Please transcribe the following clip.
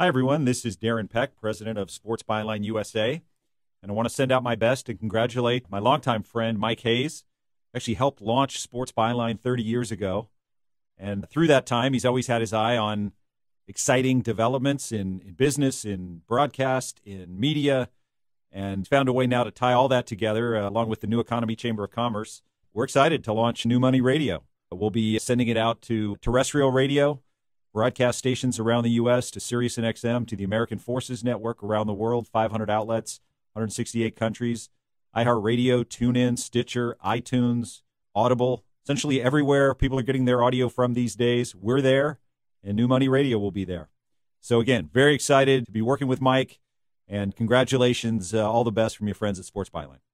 Hi, everyone. This is Darren Peck, president of Sports Byline USA. And I want to send out my best and congratulate my longtime friend, Mike Hayes. Actually helped launch Sports Byline 30 years ago. And through that time, he's always had his eye on exciting developments in, in business, in broadcast, in media, and found a way now to tie all that together uh, along with the New Economy Chamber of Commerce. We're excited to launch New Money Radio. We'll be sending it out to terrestrial radio, Broadcast stations around the U.S. to Sirius and XM to the American Forces Network around the world, 500 outlets, 168 countries, iHeartRadio, TuneIn, Stitcher, iTunes, Audible, essentially everywhere people are getting their audio from these days. We're there, and New Money Radio will be there. So, again, very excited to be working with Mike, and congratulations. Uh, all the best from your friends at Sports Byline.